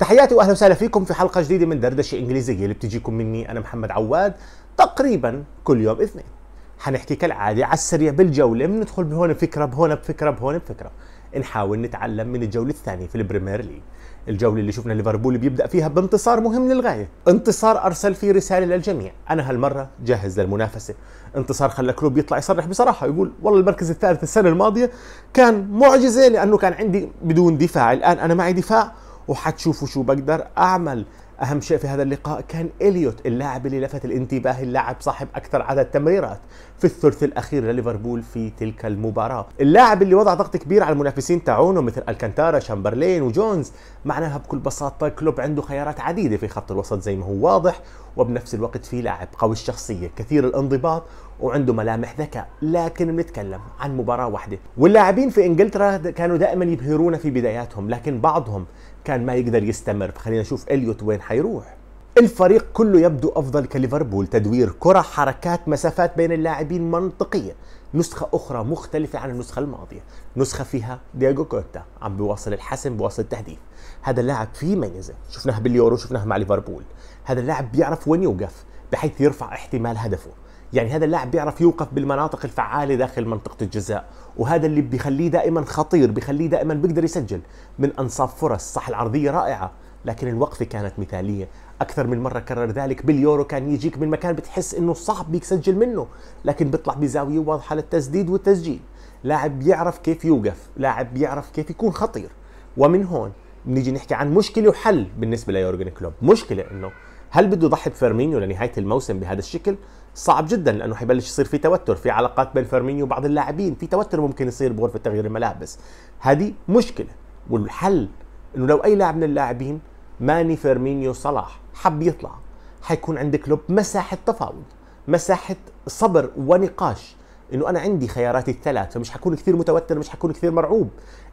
تحياتي واهلا وسهلا فيكم في حلقه جديده من دردشه انجليزيه اللي بتجيكم مني انا محمد عواد تقريبا كل يوم اثنين حنحكي كالعاده على السريع بالجوله بندخل بهون بفكره بهون بفكره بهون بفكره نحاول نتعلم من الجوله الثانيه في البريمير ليج الجوله اللي شفنا ليفربول بيبدا فيها بانتصار مهم للغايه انتصار ارسل فيه رساله للجميع انا هالمره جاهز للمنافسه انتصار خلى كلوب يطلع يصرح بصراحه يقول والله المركز الثالث السنه الماضيه كان معجزه لانه كان عندي بدون دفاع الان انا معي دفاع وحتشوفوا شو بقدر اعمل اهم شيء في هذا اللقاء كان اليوت اللاعب اللي لفت الانتباه اللاعب صاحب اكثر عدد تمريرات في الثلث الاخير لليفربول في تلك المباراه اللاعب اللي وضع ضغط كبير على المنافسين تاعونه مثل الكانتارا شامبرلين وجونز معناها بكل بساطه كلوب عنده خيارات عديده في خط الوسط زي ما هو واضح وبنفس الوقت في لاعب قوي الشخصيه كثير الانضباط وعنده ملامح ذكاء لكن بنتكلم عن مباراه واحده واللاعبين في انجلترا كانوا دائما يبهرون في بداياتهم لكن بعضهم كان ما يقدر يستمر فخلينا نشوف اليوت وين حيروح الفريق كله يبدو افضل كليفربول تدوير كره حركات مسافات بين اللاعبين منطقيه نسخة أخرى مختلفة عن النسخة الماضية نسخة فيها دياغو كوتا عم بيواصل الحسم بواصل التهديف هذا اللاعب فيه ميزة شفناها باليورو شفناها مع ليفربول هذا اللاعب بيعرف وين يوقف بحيث يرفع احتمال هدفه يعني هذا اللاعب بيعرف يوقف بالمناطق الفعاله داخل منطقه الجزاء وهذا اللي بيخليه دائما خطير بيخليه دائما بيقدر يسجل من انصاف فرص صح العرضيه رائعه لكن الوقفه كانت مثاليه اكثر من مره كرر ذلك باليورو كان يجيك من مكان بتحس انه صعب يسجل منه لكن بيطلع بزاويه واضحه للتسديد والتسجيل لاعب بيعرف كيف يوقف لاعب بيعرف كيف يكون خطير ومن هون بنيجي نحكي عن مشكله وحل بالنسبه ليورجن كلوب مشكله انه هل بده يضحي بفيرمينيو لنهايه الموسم بهذا الشكل صعب جدا لانه حيبلش يصير في توتر في علاقات بين فيرمينيو وبعض اللاعبين في توتر ممكن يصير بغرفه تغيير الملابس هذه مشكله والحل انه لو اي لاعب من اللاعبين ماني فيرمينيو صلاح حب يطلع حيكون عند كلوب مساحه تفاوض مساحه صبر ونقاش انه انا عندي خياراتي الثلاث فمش حكون كثير متوتر مش حكون كثير مرعوب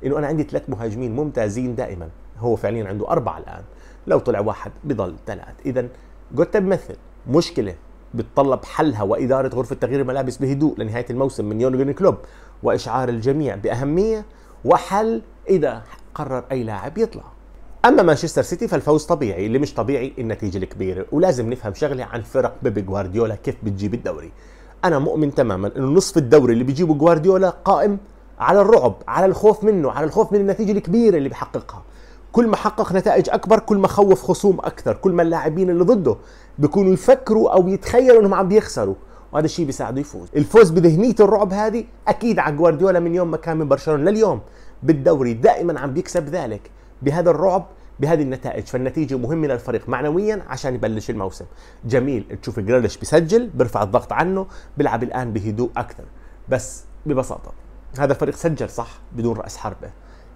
انه انا عندي ثلاث مهاجمين ممتازين دائما هو فعليا عنده اربعه الان لو طلع واحد بضل ثلاث اذا جوتا بمثل مشكله بتطلب حلها وإدارة غرفة تغيير الملابس بهدوء لنهاية الموسم من يورجن كلوب وإشعار الجميع بأهمية وحل إذا قرر أي لاعب يطلع اما مانشستر سيتي فالفوز طبيعي اللي مش طبيعي النتيجه الكبيره ولازم نفهم شغله عن فرق بيبي جوارديولا كيف بتجيب الدوري انا مؤمن تماما انه نصف الدوري اللي بيجيبه جوارديولا قائم على الرعب على الخوف منه على الخوف من النتيجه الكبيره اللي بحققها كل ما حقق نتائج اكبر كل ما خوف خصوم اكثر كل ما اللاعبين اللي ضده بيكونوا يفكروا او يتخيلوا انهم عم بيخسروا وهذا الشيء بيساعده يفوز الفوز بذهنيه الرعب هذه اكيد على جوارديولا من يوم ما كان من برشلونه لليوم بالدوري دائما عم بيكسب ذلك بهذا الرعب بهذه النتائج فالنتيجه مهمه للفريق معنويا عشان يبلش الموسم جميل تشوف جريليش بيسجل بيرفع الضغط عنه بيلعب الان بهدوء اكثر بس ببساطه هذا الفريق سجل صح بدون راس حربه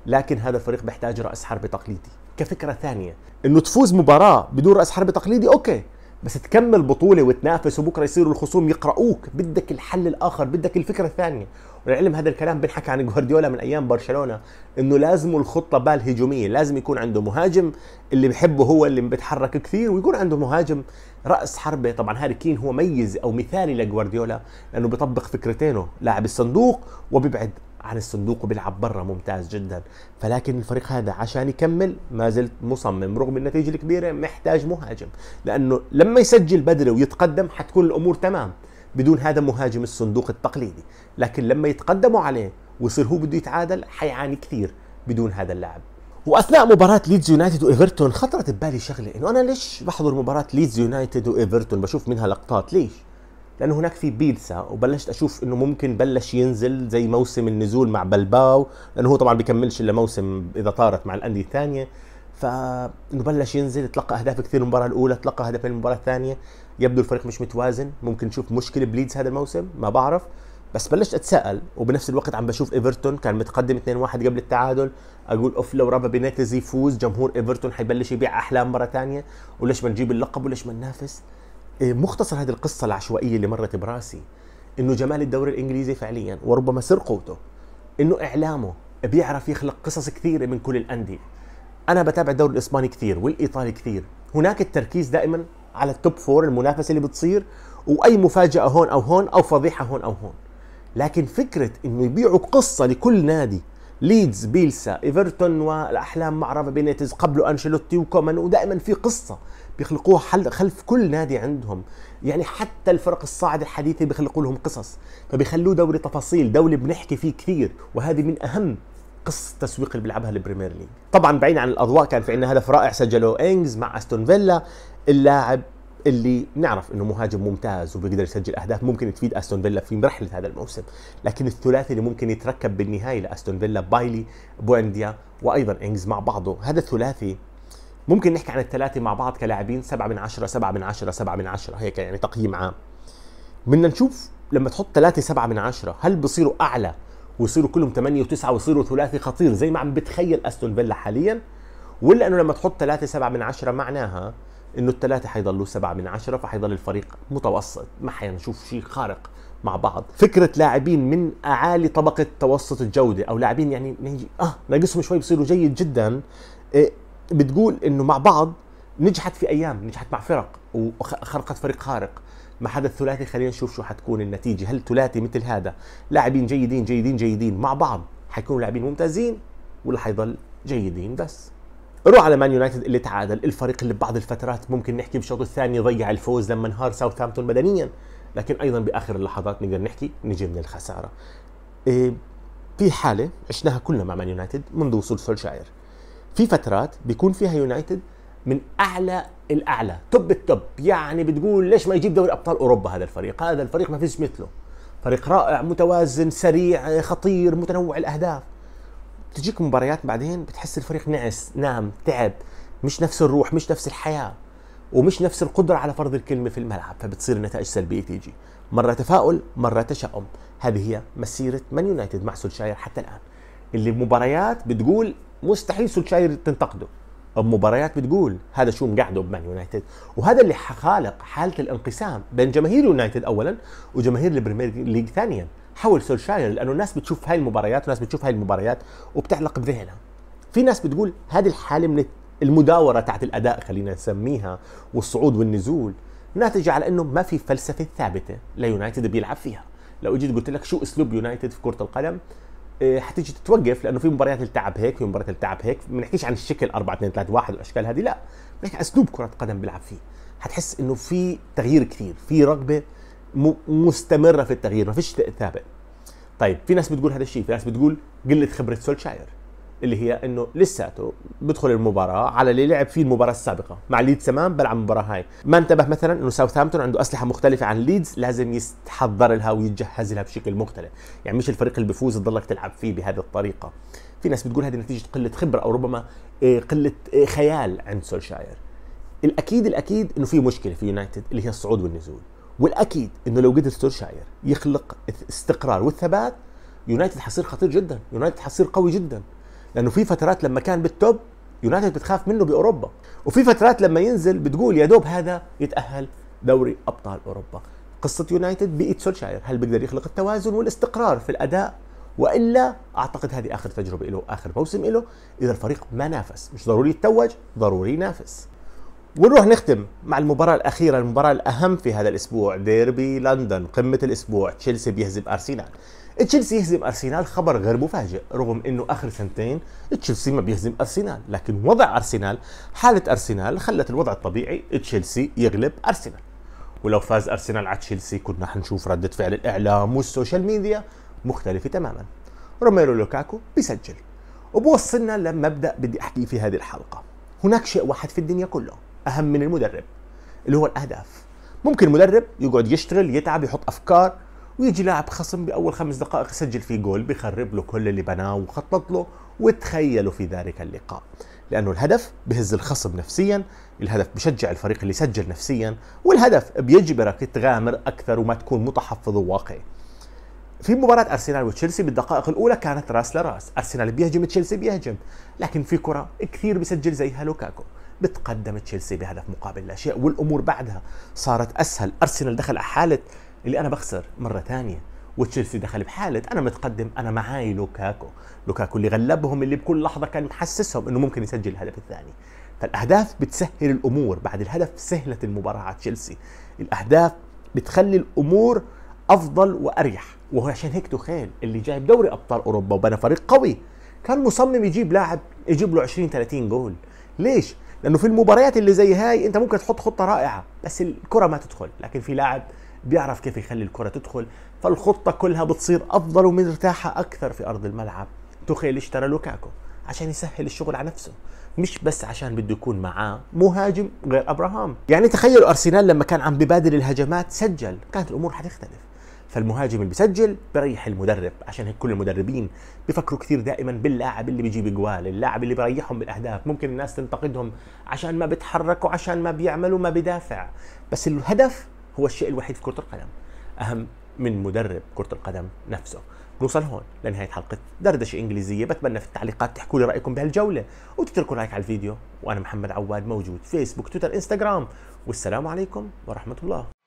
لكن هذا الفريق بيحتاج راس حربة تقليدي كفكره ثانيه انه تفوز مباراه بدون راس حربة تقليدي اوكي بس تكمل بطولة وتنافس وبكرة يصيروا الخصوم يقرأوك بدك الحل الآخر بدك الفكرة الثانية والعلم هذا الكلام بنحكى عن جوارديولا من أيام برشلونة إنه لازم الخطة بال هجومية لازم يكون عنده مهاجم اللي بحبه هو اللي بيتحرك كثير ويكون عنده مهاجم رأس حربة طبعا هاري كين هو ميز أو مثالي لجوارديولا لأنه بيطبق فكرتينه لاعب الصندوق وبيبعد عن الصندوق وبيلعب برا ممتاز جدا فلكن الفريق هذا عشان يكمل ما زلت مصمم رغم النتيجه الكبيره محتاج مهاجم لانه لما يسجل بدري ويتقدم حتكون الامور تمام بدون هذا مهاجم الصندوق التقليدي لكن لما يتقدموا عليه ويصير هو بده يتعادل حيعاني كثير بدون هذا اللاعب واثناء مباراه ليدز يونايتد وايفرتون خطرت ببالي شغله انه انا ليش بحضر مباراه ليدز يونايتد وايفرتون بشوف منها لقطات ليش لانه هناك في بيلسا وبلشت اشوف انه ممكن بلش ينزل زي موسم النزول مع بلباو لانه هو طبعا بيكملش الا موسم اذا طارت مع الانديه الثانيه فانه بلش ينزل تلقى اهداف كثير المباراه الاولى تلقى هدفين المباراه الثانيه يبدو الفريق مش متوازن ممكن نشوف مشكله بليدز هذا الموسم ما بعرف بس بلشت اتساءل وبنفس الوقت عم بشوف ايفرتون كان متقدم 2-1 قبل التعادل اقول اوف لو رابا بينيتز يفوز جمهور ايفرتون حيبلش يبيع احلام مره ثانيه وليش ما نجيب اللقب وليش ما ننافس إيه، مختصر هذه القصه العشوائيه اللي مرت براسي انه جمال الدوري الانجليزي فعليا وربما سر قوته انه اعلامه بيعرف يخلق قصص كثيره من كل الانديه انا بتابع الدوري الاسباني كثير والايطالي كثير هناك التركيز دائما على التوب فور المنافسه اللي بتصير واي مفاجاه هون او هون او فضيحه هون او هون لكن فكره انه يبيعوا قصه لكل نادي ليدز بيلسا ايفرتون والاحلام مع رافا بينيتز قبل انشيلوتي وكومان ودائما في قصه بيخلقوها حل خلف كل نادي عندهم يعني حتى الفرق الصاعدة الحديثة بيخلقوا لهم قصص فبيخلوه دوري تفاصيل دوري بنحكي فيه كثير وهذه من أهم قصة التسويق اللي بيلعبها البريمير ليج طبعا بعيد عن الأضواء كان في عندنا هدف رائع سجله إنجز مع أستون فيلا اللاعب اللي نعرف انه مهاجم ممتاز وبيقدر يسجل اهداف ممكن تفيد استون فيلا في مرحله هذا الموسم، لكن الثلاثي اللي ممكن يتركب بالنهايه لاستون فيلا بايلي بوينديا وايضا انجز مع بعضه، هذا الثلاثي ممكن نحكي عن الثلاثه مع بعض كلاعبين 7 من 10 7 من 10 7 من 10 هيك يعني تقييم عام بدنا نشوف لما تحط ثلاثة سبعة من عشرة هل بصيروا أعلى ويصيروا كلهم ثمانية وتسعة ويصيروا ثلاثي خطير زي ما عم بتخيل أستون فيلا حاليا ولا أنه لما تحط ثلاثة سبعة من عشرة معناها أنه الثلاثة حيضلوا سبعة من عشرة فحيضل الفريق متوسط ما حنشوف شيء خارق مع بعض فكرة لاعبين من أعالي طبقة توسط الجودة أو لاعبين يعني آه ناقصهم شوي بصيروا جيد جدا إيه، بتقول انه مع بعض نجحت في ايام نجحت مع فرق وخرقت فريق خارق ما حدث ثلاثي خلينا نشوف شو حتكون النتيجه هل ثلاثي مثل هذا لاعبين جيدين جيدين جيدين مع بعض حيكونوا لاعبين ممتازين ولا حيضل جيدين بس روح على مان يونايتد اللي تعادل الفريق اللي ببعض الفترات ممكن نحكي بالشوط الثاني ضيع الفوز لما انهار ساوثهامبتون بدنيا لكن ايضا باخر اللحظات نقدر نحكي نجي من الخساره إيه في حاله عشناها كلنا مع مان يونايتد منذ وصول سولشاير في فترات بيكون فيها يونايتد من اعلى الاعلى توب التوب يعني بتقول ليش ما يجيب دوري ابطال اوروبا هذا الفريق هذا الفريق ما فيش مثله فريق رائع متوازن سريع خطير متنوع الاهداف تجيك مباريات بعدين بتحس الفريق نعس نام تعب مش نفس الروح مش نفس الحياه ومش نفس القدرة على فرض الكلمة في الملعب فبتصير النتائج سلبية تيجي مرة تفاؤل مرة تشاؤم هذه هي مسيرة من يونايتد مع سولشاير حتى الآن اللي بمباريات بتقول مستحيل سولشاير تنتقده بمباريات بتقول هذا شو مقعده بمان يونايتد وهذا اللي خالق حاله الانقسام بين جماهير يونايتد اولا وجماهير البريمير ليج ثانيا حول سولشاير لانه الناس بتشوف هاي المباريات وناس بتشوف هاي المباريات وبتعلق بذهنها في ناس بتقول هذه الحاله من المداوره تحت الاداء خلينا نسميها والصعود والنزول ناتجه على انه ما في فلسفه ثابته ليونايتد بيلعب فيها لو اجيت قلت لك شو اسلوب يونايتد في كره القدم إيه، حتيجي تتوقف لانه في مباريات التعب هيك في مباريات التعب هيك ما نحكيش عن الشكل 4 2 3 1 والاشكال هذه لا بنحكي عن اسلوب كره قدم بيلعب فيه حتحس انه في تغيير كثير في رغبه مستمره في التغيير ما فيش ثابت طيب في ناس بتقول هذا الشيء في ناس بتقول قله خبره سولشاير اللي هي انه لساته بدخل المباراه على اللي لعب فيه المباراه السابقه مع ليدز تمام بلعب المباراه هاي ما انتبه مثلا انه ساوثهامبتون عنده اسلحه مختلفه عن ليدز لازم يستحضر لها ويتجهز لها بشكل مختلف يعني مش الفريق اللي بفوز تضلك تلعب فيه بهذه الطريقه في ناس بتقول هذه نتيجه قله خبره او ربما آه، قله آه، خيال عند سولشاير الاكيد الاكيد انه في مشكله في يونايتد اللي هي الصعود والنزول والاكيد انه لو قدر سولشاير يخلق استقرار والثبات يونايتد حصير خطير جدا يونايتد حصير قوي جدا لانه في فترات لما كان بالتوب يونايتد بتخاف منه باوروبا وفي فترات لما ينزل بتقول يا دوب هذا يتاهل دوري ابطال اوروبا قصه يونايتد بايد سولشاير هل بيقدر يخلق التوازن والاستقرار في الاداء والا اعتقد هذه اخر تجربه له اخر موسم له اذا الفريق ما نافس مش ضروري يتوج ضروري ينافس ونروح نختم مع المباراة الأخيرة المباراة الأهم في هذا الأسبوع ديربي لندن قمة الأسبوع تشيلسي بيهزم أرسنال تشيلسي يهزم ارسنال خبر غير مفاجئ رغم انه اخر سنتين تشيلسي ما بيهزم ارسنال لكن وضع ارسنال حاله ارسنال خلت الوضع الطبيعي تشيلسي يغلب ارسنال ولو فاز ارسنال على تشيلسي كنا حنشوف رده فعل الاعلام والسوشيال ميديا مختلفه تماما روميرو لوكاكو بيسجل وبوصلنا لمبدا بدي احكيه في هذه الحلقه هناك شيء واحد في الدنيا كله اهم من المدرب اللي هو الاهداف ممكن مدرب يقعد يشتغل يتعب يحط افكار ويجي لاعب خصم باول خمس دقائق يسجل فيه جول بيخرب له كل اللي بناه وخطط له وتخيله في ذلك اللقاء لانه الهدف بهز الخصم نفسيا الهدف بشجع الفريق اللي سجل نفسيا والهدف بيجبرك تغامر اكثر وما تكون متحفظ وواقعي في مباراة أرسنال وتشيلسي بالدقائق الأولى كانت راس لراس، أرسنال بيهجم تشيلسي بيهجم، لكن في كرة كثير بيسجل زيها لوكاكو، بتقدم تشيلسي بهدف مقابل لا شيء والأمور بعدها صارت أسهل، أرسنال دخل على حالة اللي انا بخسر مره ثانيه وتشيلسي دخل بحاله انا متقدم انا معاي لوكاكو لوكاكو اللي غلبهم اللي بكل لحظه كان محسسهم انه ممكن يسجل الهدف الثاني فالاهداف بتسهل الامور بعد الهدف سهلت المباراه على تشيلسي الاهداف بتخلي الامور افضل واريح وهو عشان هيك تخيل اللي جايب دوري ابطال اوروبا وبنى فريق قوي كان مصمم يجيب لاعب يجيب له 20 30 جول ليش لانه في المباريات اللي زي هاي انت ممكن تحط خطه رائعه بس الكره ما تدخل لكن في لاعب بيعرف كيف يخلي الكرة تدخل فالخطة كلها بتصير أفضل ومرتاحة أكثر في أرض الملعب تخيل اشترى لوكاكو عشان يسهل الشغل على نفسه مش بس عشان بده يكون معاه مهاجم غير ابراهام يعني تخيلوا ارسنال لما كان عم ببادل الهجمات سجل كانت الامور حتختلف فالمهاجم اللي بيسجل بريح المدرب عشان هيك كل المدربين بفكروا كثير دائما باللاعب اللي بيجيب اجوال اللاعب اللي بيريحهم بالاهداف ممكن الناس تنتقدهم عشان ما بيتحركوا عشان ما بيعملوا ما بدافع بس الهدف هو الشيء الوحيد في كرة القدم أهم من مدرب كرة القدم نفسه نوصل هون لنهاية حلقة دردشة إنجليزية بتمنى في التعليقات تحكوا لي رأيكم بهالجولة وتتركوا لايك على الفيديو وأنا محمد عواد موجود فيسبوك تويتر إنستغرام والسلام عليكم ورحمة الله